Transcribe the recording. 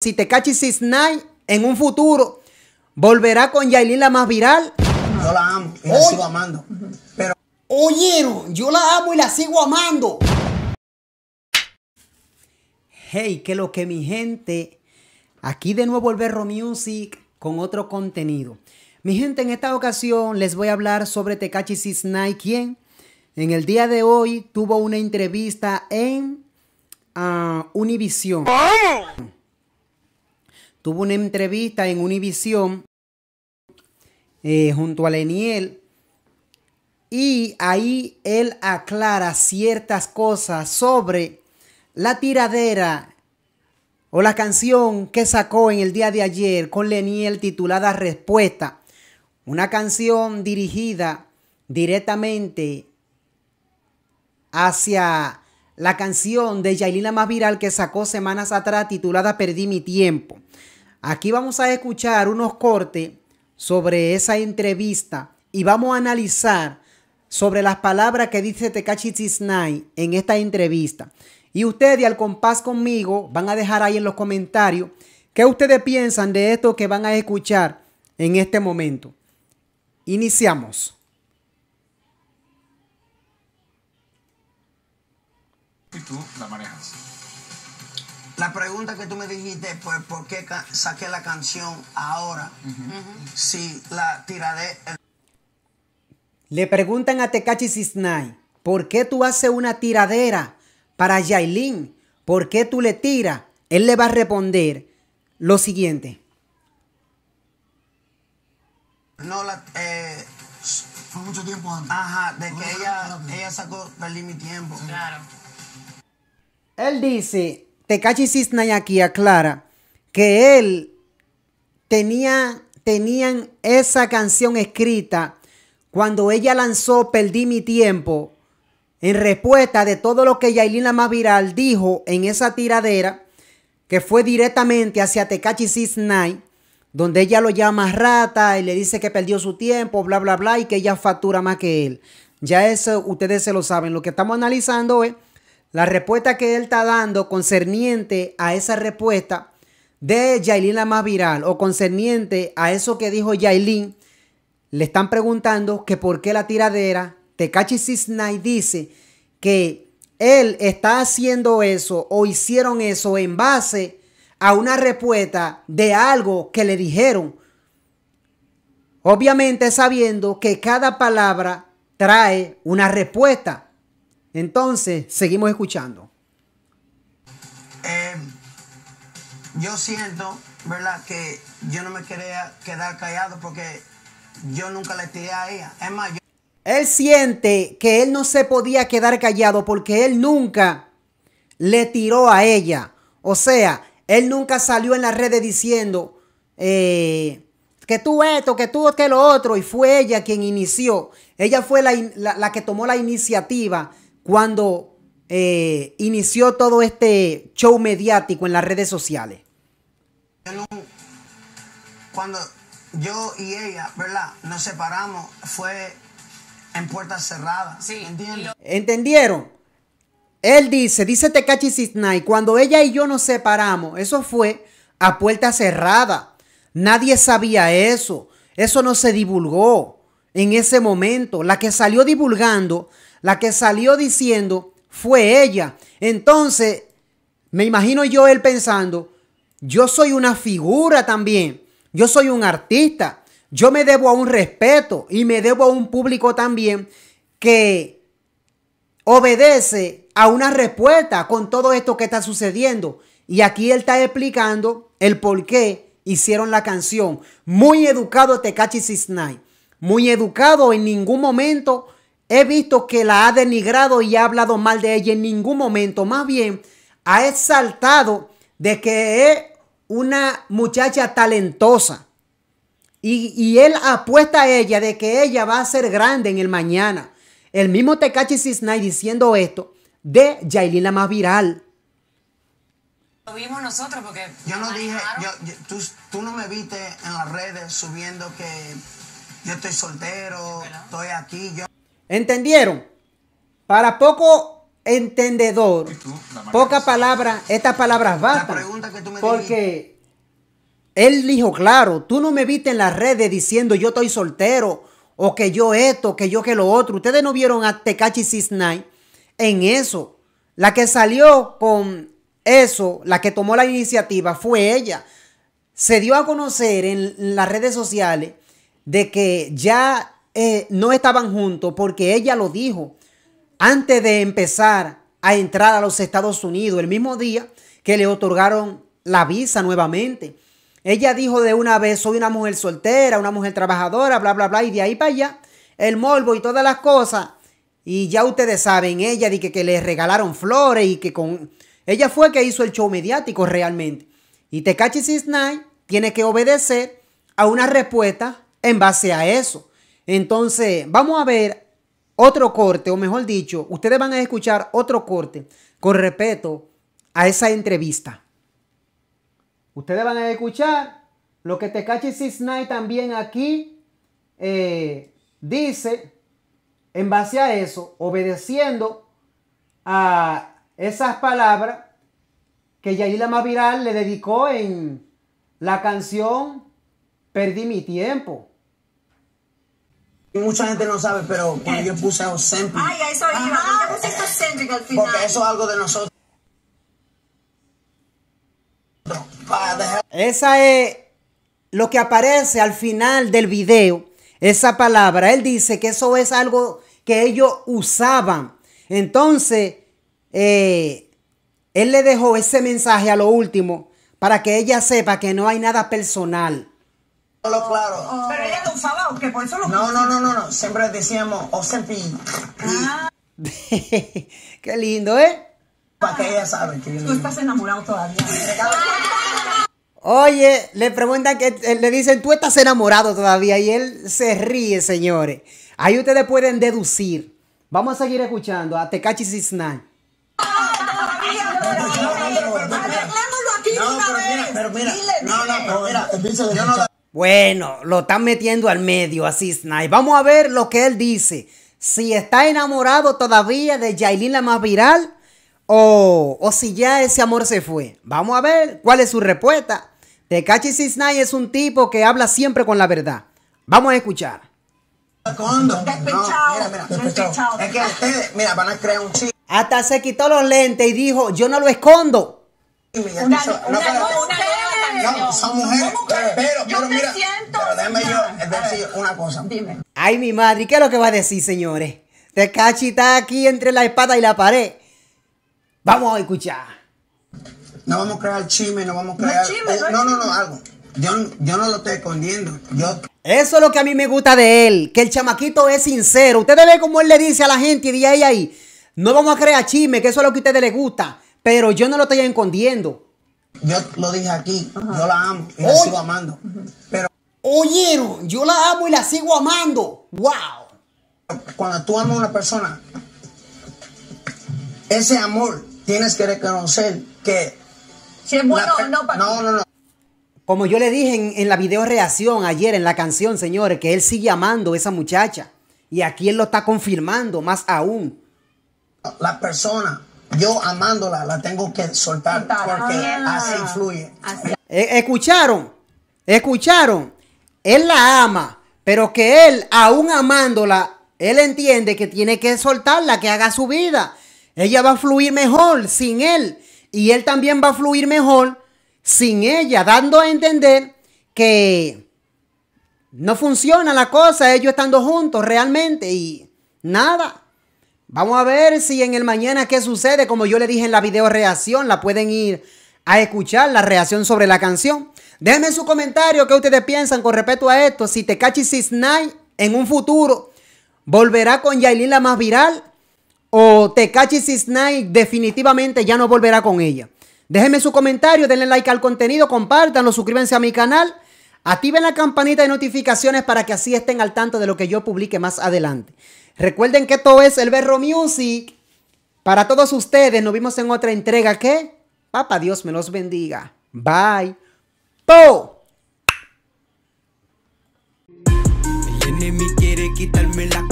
Si Tekachi 69 en un futuro volverá con Yailin la más viral. Yo la amo y la sigo amando. Pero... Oyeron, yo la amo y la sigo amando. Hey, que lo que mi gente. Aquí de nuevo el Berro Music con otro contenido. Mi gente, en esta ocasión les voy a hablar sobre Tecachi 69, quien en el día de hoy tuvo una entrevista en ah, Univision tuvo una entrevista en Univisión eh, junto a Leniel. Y ahí él aclara ciertas cosas sobre la tiradera o la canción que sacó en el día de ayer con Leniel titulada Respuesta. Una canción dirigida directamente hacia la canción de Yailina más viral que sacó semanas atrás titulada Perdí mi tiempo. Aquí vamos a escuchar unos cortes sobre esa entrevista y vamos a analizar sobre las palabras que dice Tekashi en esta entrevista. Y ustedes al compás conmigo van a dejar ahí en los comentarios qué ustedes piensan de esto que van a escuchar en este momento. Iniciamos. ¿Y tú la manejas? La pregunta que tú me dijiste, fue ¿por qué saqué la canción ahora? Si la tiraré... Le preguntan a Tecachi Cisnay, ¿por qué tú haces una tiradera para Yailin? ¿Por qué tú le tiras? Él le va a responder lo siguiente. No la... Eh, fue mucho tiempo antes. Ajá, de que ella, ella, sacó, perdí mi tiempo. Claro. Él dice, Tekashi aquí aclara que él tenía, tenían esa canción escrita cuando ella lanzó Perdí mi tiempo en respuesta de todo lo que Yailina la más viral dijo en esa tiradera que fue directamente hacia Tekachi Sisnay donde ella lo llama rata y le dice que perdió su tiempo, bla, bla, bla, y que ella factura más que él. Ya eso ustedes se lo saben. Lo que estamos analizando es la respuesta que él está dando concerniente a esa respuesta de Yailin la más viral o concerniente a eso que dijo Yailin, le están preguntando que por qué la tiradera, Tecachi Sisnai dice que él está haciendo eso o hicieron eso en base a una respuesta de algo que le dijeron. Obviamente sabiendo que cada palabra trae una respuesta. Entonces, seguimos escuchando. Em, yo siento, ¿verdad? Que yo no me quería quedar callado porque yo nunca le tiré a ella. Es más, yo... Él siente que él no se podía quedar callado porque él nunca le tiró a ella. O sea, él nunca salió en las redes diciendo eh, que tú esto, que tú que lo otro. Y fue ella quien inició. Ella fue la que tomó la iniciativa cuando eh, inició todo este show mediático en las redes sociales? Cuando yo y ella, ¿verdad? Nos separamos, fue en puertas cerradas. Sí. ¿Entendieron? Él dice, dice Tekachi Sisnai, cuando ella y yo nos separamos, eso fue a puerta cerrada. Nadie sabía eso. Eso no se divulgó en ese momento. La que salió divulgando la que salió diciendo fue ella. Entonces, me imagino yo él pensando, yo soy una figura también, yo soy un artista, yo me debo a un respeto y me debo a un público también que obedece a una respuesta con todo esto que está sucediendo. Y aquí él está explicando el por qué hicieron la canción. Muy educado Tecachi Cisnay. Muy educado en ningún momento He visto que la ha denigrado y ha hablado mal de ella en ningún momento. Más bien, ha exaltado de que es una muchacha talentosa. Y, él apuesta a ella de que ella va a ser grande en el mañana. El mismo Tekachi Cisnay diciendo esto de Yailin la más viral. Lo vimos nosotros porque... Yo no dije, tú no me viste en las redes subiendo que yo estoy soltero, estoy aquí, yo... ¿Entendieron? Para poco entendedor, poca palabra, estas palabras bastan. Porque él dijo, claro, tú no me viste en las redes diciendo yo estoy soltero, o que yo esto, que yo que lo otro. Ustedes no vieron a Tekachi Cisnai en eso. La que salió con eso, la que tomó la iniciativa, fue ella. Se dio a conocer en las redes sociales de que ya eh, no estaban juntos porque ella lo dijo antes de empezar a entrar a los Estados Unidos, el mismo día que le otorgaron la visa nuevamente. Ella dijo de una vez, soy una mujer soltera, una mujer trabajadora, bla, bla, bla, y de ahí para allá, el morbo y todas las cosas. Y ya ustedes saben, ella dije que, le regalaron flores y que con... Ella fue que hizo el show mediático realmente. Y Tekachi Sisnai tiene que obedecer a una respuesta en base a eso. Entonces, vamos a ver otro corte, o mejor dicho, ustedes van a escuchar otro corte con respeto a esa entrevista. Ustedes van a escuchar lo que Tecachi Cisnay también aquí eh, dice en base a eso, obedeciendo a esas palabras que Más Maviral le dedicó en la canción Perdí mi tiempo. Mucha gente no sabe, pero cuando yo puse Ozempic. eso final? Porque eso es algo de nosotros. Esa es lo que aparece al final del video. Esa palabra. Él dice que eso es algo que ellos usaban. Entonces, eh, él le dejó ese mensaje a lo último para que ella sepa que no hay nada personal claro. Pero ella lo usaba, aunque por eso lo No, no, no, no, no. Siempre decíamos Osepi. Qué lindo, ¿eh? Para que ella sabe que Tú estás enamorado todavía. Oye, le preguntan que le dicen, tú estás enamorado todavía. Y él se ríe, señores. Ahí ustedes pueden deducir. Vamos a seguir escuchando a Tecachi Cisnán. No, pero mira, pero mira, no, no, pero mira, yo bueno, lo están metiendo al medio a Cisnay, Vamos a ver lo que él dice. Si está enamorado todavía de Yailin la más viral o, si ya ese amor se fue. Vamos a ver cuál es su respuesta. Tecachi sisna es un tipo que habla siempre con la verdad. Vamos a escuchar. es que van a un Hasta se quitó los lentes y dijo, yo no lo escondo yo siento pero déjame yo eh, una cosa. Dime. Ay, mi madre, ¿qué es lo que va a decir, señores? te cachita aquí entre la espada y la pared. Vamos a escuchar. No vamos a crear chisme, no vamos a crear. Eh, no, chisme, no, no, no, algo. Yo, yo, no lo estoy escondiendo. Eso es lo que a mí me gusta de él, que el chamaquito es sincero. Ustedes ven cómo él le dice a la gente y de ahí ahí, no vamos a crear chisme, que eso es lo que a ustedes les gusta, pero yo no lo estoy escondiendo. Yo lo dije aquí, yo la amo y la sigo amando. Pero. Oyeron, yo la amo y la sigo amando. ¡Wow! Cuando tú amas a una persona, ese amor tienes que reconocer que. Si es bueno no, para No, no, no. Como yo le dije en, en la video reacción ayer en la canción, señores, que él sigue amando a esa muchacha. Y aquí él lo está confirmando, más aún. La persona yo amándola la tengo que soltar porque ah. así fluye. E, escucharon, escucharon. Él la ama, pero que él, aún amándola, él entiende que tiene que soltarla, que haga su vida. Ella va a fluir mejor sin él. Y él también va a fluir mejor sin ella, dando a entender que no funciona la cosa, ellos estando juntos realmente y nada. Vamos a ver si en el mañana qué sucede. Como yo le dije en la video reacción, la pueden ir a escuchar la reacción sobre la canción. Déjenme su comentario qué ustedes piensan con respecto a esto. Si Tecachi night en un futuro volverá con Yailin la más viral o si night definitivamente ya no volverá con ella. Déjenme su comentario, denle like al contenido, compártanlo, suscríbanse a mi canal, activen la campanita de notificaciones para que así estén al tanto de lo que yo publique más adelante. Recuerden que esto es el Berro Music. Para todos ustedes, nos vimos en otra entrega ¿qué? papá Dios me los bendiga. Bye. Po. El quiere quitarme la